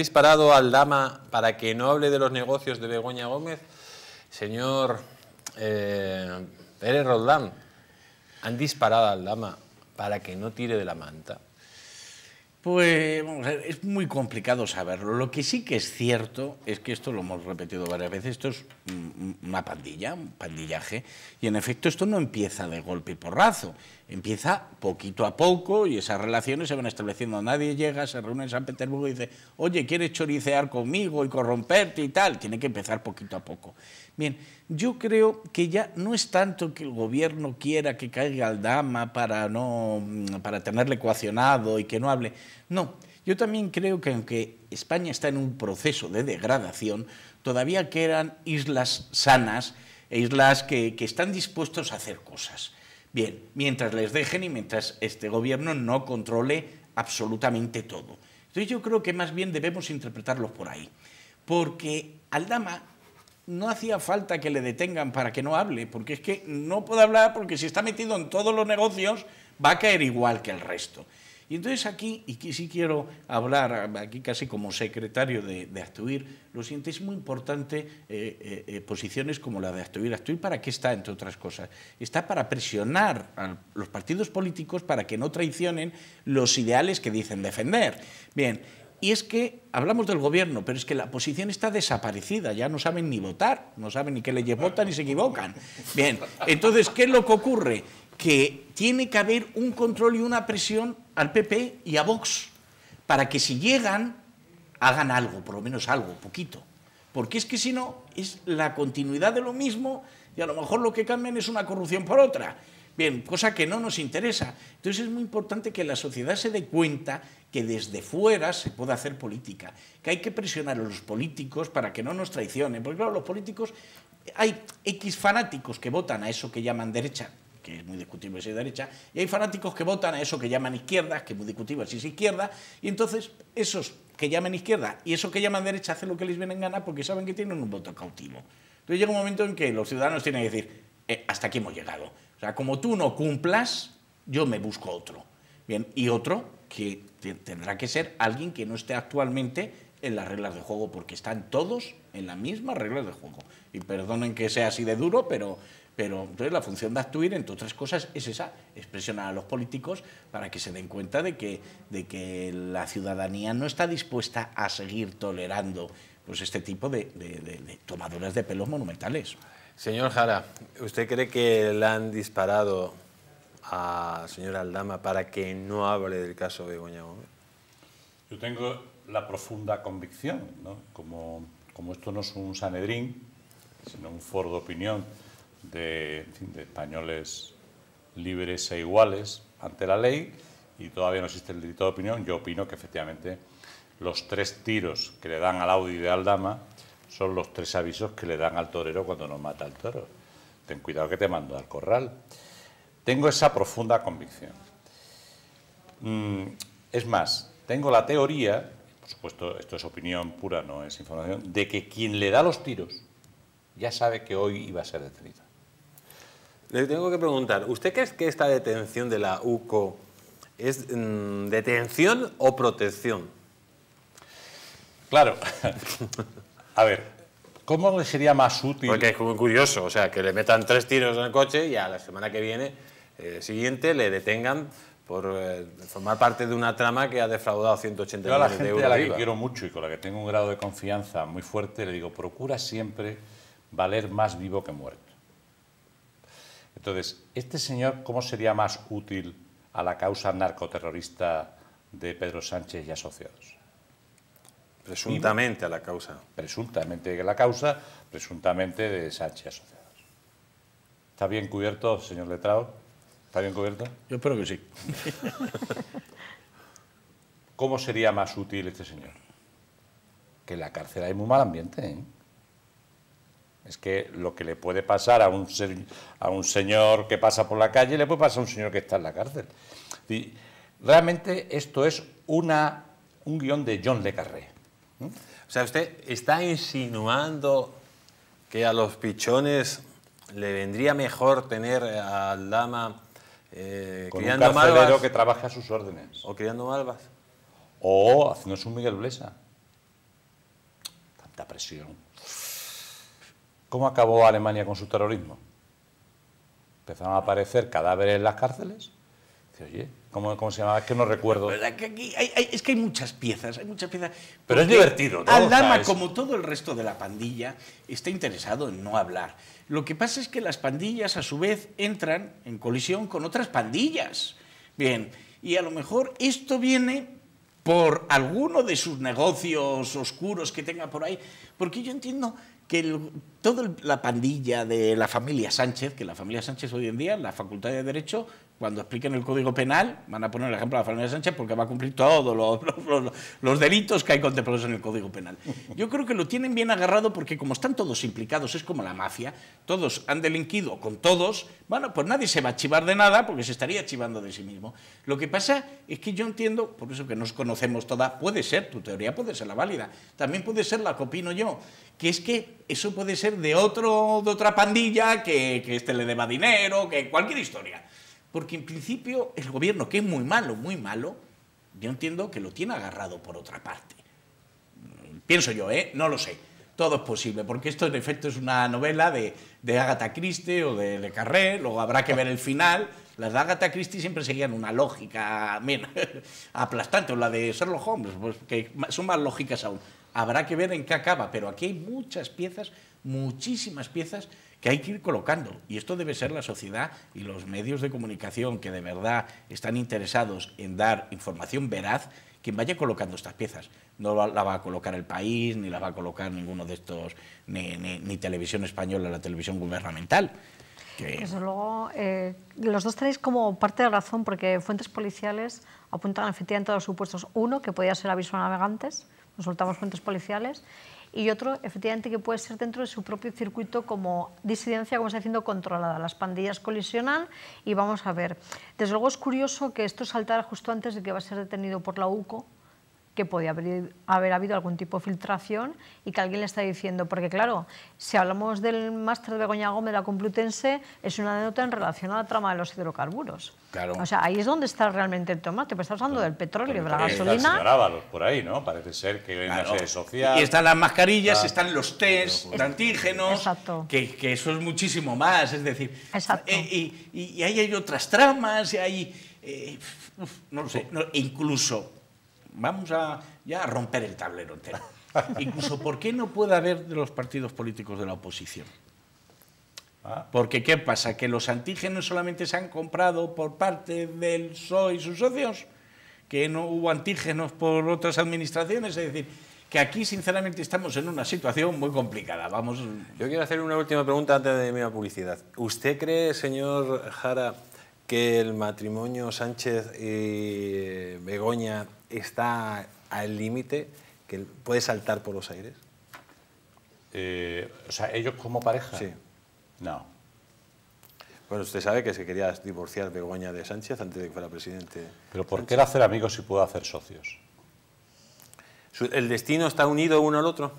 disparado al dama para que no hable de los negocios de Begoña Gómez, señor eh, Pérez Roldán, han disparado al dama para que no tire de la manta. Pues vamos es muy complicado saberlo. Lo que sí que es cierto es que esto lo hemos repetido varias veces, esto es una pandilla, un pandillaje, y en efecto esto no empieza de golpe y porrazo, empieza poquito a poco y esas relaciones se van estableciendo. Nadie llega, se reúne en San Petersburgo y dice, oye, ¿quieres choricear conmigo y corromperte y tal? Tiene que empezar poquito a poco. Bien, yo creo que ya no es tanto que el gobierno quiera que caiga al dama para, no, para tenerle coaccionado y que no hable no, yo también creo que aunque España está en un proceso de degradación, todavía quedan islas sanas e islas que, están dispuestos a hacer cosas. Bien, mientras les dejen y mientras este gobierno no controle absolutamente todo. Entonces yo creo que más bien debemos interpretarlos por ahí. Porque Aldama no hacía falta que le detengan para que no hable, porque es que no puede hablar porque si está metido en todos los negocios va a caer igual que el resto. Y entonces aquí, y sí quiero hablar aquí casi como secretario de, Actuir, lo siento, es muy importante eh, eh, eh, posiciones como la de Actuir. Actuir para qué está, entre otras cosas? Está para presionar a los partidos políticos para que no traicionen los ideales que dicen defender. Bien, y es que hablamos del gobierno, pero es que la posición está desaparecida, ya no saben ni votar, no saben ni qué leyes votan y se equivocan. Bien, entonces, ¿qué es lo que ocurre? que tiene que haber un control y una presión al PP y a Vox para que si llegan hagan algo, por lo menos algo, poquito. Porque es que si no, es la continuidad de lo mismo y a lo mejor lo que cambian es una corrupción por otra. Bien, cosa que no nos interesa. Entonces es muy importante que la sociedad se dé cuenta que desde fuera se puede hacer política, que hay que presionar a los políticos para que no nos traicionen. Porque claro, los políticos, hay X fanáticos que votan a eso que llaman derecha, que es muy discutible si es derecha, y hay fanáticos que votan a eso que llaman izquierda, que es muy discutible si es izquierda, y entonces esos que llaman izquierda y esos que llaman derecha hacen lo que les viene en gana porque saben que tienen un voto cautivo. Entonces llega un momento en que los ciudadanos tienen que decir, eh, hasta aquí hemos llegado. O sea, como tú no cumplas, yo me busco otro. Bien, y otro que tendrá que ser alguien que no esté actualmente en las reglas de juego, porque están todos en las mismas reglas de juego. Y perdonen que sea así de duro, pero, pero entonces la función de actuar, entre otras cosas, es esa, es presionar a los políticos para que se den cuenta de que, de que la ciudadanía no está dispuesta a seguir tolerando pues, este tipo de, de, de, tomaduras de pelos monumentales. Señor Jara, ¿usted cree que le han disparado a señora Aldama para que no hable del caso de Begoña Gómez? Yo tengo la profunda convicción, ¿no? como como esto no es un Sanedrín, sino un foro de opinión de, españoles libres e iguales ante la ley, y todavía no existe el delito de opinión, yo opino que efectivamente los tres tiros que le dan al Audi de Aldama son los tres avisos que le dan al torero cuando nos mata al toro. Ten cuidado que te mando al corral. Tengo esa profunda convicción. Mm, es más, tengo la teoría por supuesto, esto es opinión pura, no es información, de que quien le da los tiros ya sabe que hoy iba a ser detenido. Le tengo que preguntar, ¿usted cree que esta detención de la UCO es mm, detención o protección? Claro. a ver, ¿cómo le sería más útil? Porque es muy curioso, o sea, que le metan tres tiros en el coche y a la semana que viene, eh, siguiente, le detengan por eh, formar parte de una trama que ha defraudado 180 millones de euros. A la que quiero mucho y con la que tengo un grado de confianza muy fuerte, le digo, procura siempre valer más vivo que muerto. Entonces, ¿este señor cómo sería más útil a la causa narcoterrorista de Pedro Sánchez y asociados? Presuntamente a la causa. Presuntamente a la causa, presuntamente de Sánchez y asociados. ¿Está bien cubierto, señor Letrao. ¿Está bien cubierto? Yo espero que sí. ¿Cómo sería más útil este señor? Que en la cárcel hay muy mal ambiente. ¿eh? Es que lo que le puede pasar a un, a un señor que pasa por la calle, le puede pasar a un señor que está en la cárcel. Y realmente esto es una, un guión de John Le Carré. O sea, usted está insinuando que a los pichones le vendría mejor tener al dama eh, criando que trabaja a sus órdenes. O criando malvas. O haciéndose un Miguel Blesa. Tanta presión. ¿Cómo acabó Alemania con su terrorismo? Empezaron a aparecer cadáveres en las cárceles oye, ¿cómo, se llamaba? Es que no recuerdo. es que hay muchas piezas, hay muchas piezas. Pero es divertido, ¿no? Aldama, como todo el resto de la pandilla, está interesado en no hablar. Lo que pasa es que las pandillas, a su vez, entran en colisión con otras pandillas. Bien, y a lo mejor esto viene por alguno de sus negocios oscuros que tenga por ahí, porque yo entiendo que el toda la pandilla de la familia Sánchez, que la familia Sánchez hoy en día, la Facultad de Derecho, cuando expliquen el Código Penal, van a poner el ejemplo de la familia Sánchez porque va a cumplir todos los, delitos que hay contemplados en el Código Penal. Yo creo que lo tienen bien agarrado porque como están todos implicados, es como la mafia, todos han delinquido con todos, bueno, pues nadie se va a chivar de nada porque se estaría chivando de sí mismo. Lo que pasa es que yo entiendo, por eso que nos conocemos todas, puede ser, tu teoría puede ser la válida, también puede ser la que opino yo, que es que eso puede ser de, otro, de otra pandilla que, que este le deba dinero, que cualquier historia. Porque en principio el gobierno, que es muy malo, muy malo, yo entiendo que lo tiene agarrado por otra parte. Mm, pienso yo, ¿eh? No lo sé. Todo es posible, porque esto en efecto es una novela de, de Agatha Christie o de Le Carré, luego habrá que ver el final. Las de Agatha Christie siempre seguían una lógica aplastante, o la de Sherlock Holmes, pues, que son más lógicas aún. Habrá que ver en qué acaba, pero aquí hay muchas piezas, muchísimas piezas que hay que ir colocando. Y esto debe ser la sociedad y los medios de comunicación que de verdad están interesados en dar información veraz quien vaya colocando estas piezas. No la va a colocar el país, ni la va a colocar ninguno de estos, ni, televisión española, la televisión gubernamental. Desde luego, eh, los dos tenéis como parte de razón, porque fuentes policiales apuntan efectivamente a los supuestos. Uno, que podía ser aviso a navegantes, nos soltamos fuentes policiales, y otro, efectivamente, que puede ser dentro de su propio circuito como disidencia, como está diciendo, controlada. Las pandillas colisionan y vamos a ver. Desde luego es curioso que esto saltara justo antes de que va a ser detenido por la UCO, que podía haber, habido algún tipo de filtración y que alguien le está diciendo, porque claro, si hablamos del máster de Begoña Gómez de la Complutense, es una nota en relación a la trama de los hidrocarburos. O sea, ahí es donde está realmente el tomate, pues estás hablando del petróleo, de la gasolina. por ahí, ¿no? Parece ser que claro. una sede social. Y están las mascarillas, están los test, de antígenos, exacto. Que, eso es muchísimo más, es decir, exacto. Eh, y, ahí hay otras tramas, y hay... Eh, no lo sé, incluso vamos a, ya a romper el tablero entero. Incluso, ¿por qué no puede haber de los partidos políticos de la oposición? Ah. Porque, ¿qué pasa? ¿Que los antígenos solamente se han comprado por parte del PSOE y sus socios? ¿Que no hubo antígenos por otras administraciones? Es decir, que aquí, sinceramente, estamos en una situación muy complicada. Vamos. Yo quiero hacer una última pregunta antes de mi publicidad. ¿Usted cree, señor Jara, que el matrimonio Sánchez y Begoña está al límite que puede saltar por los aires? Eh, o sea, ellos como pareja. Sí. No. Bueno, usted sabe que se quería divorciar Begoña de Sánchez antes de que fuera presidente. Pero ¿por qué era hacer amigos si puedo hacer socios? ¿El destino está unido uno al otro?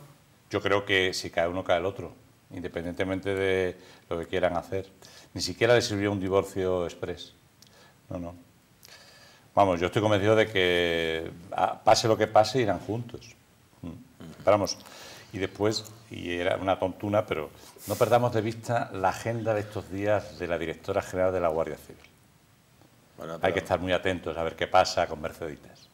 Yo creo que si cae uno, cae el otro, independientemente de lo que quieran hacer. Ni siquiera les sirvió un divorcio express. No, no. Vamos, yo estoy convencido de que ah, pase lo que pase, irán juntos. Mm. Vamos, y después, y era una tontuna, pero no perdamos de vista la agenda de estos días de la directora general de la Guardia Civil. Hay que estar muy atentos a ver qué pasa con Merceditas.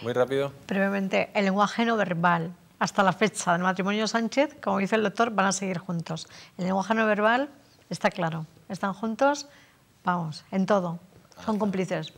Muy rápido. Previamente, el lenguaje no verbal. Hasta la fecha del matrimonio Sánchez, como dice el doctor, van a seguir juntos. El lenguaje no verbal está claro. Están juntos, vamos, en todo. Son cómplices.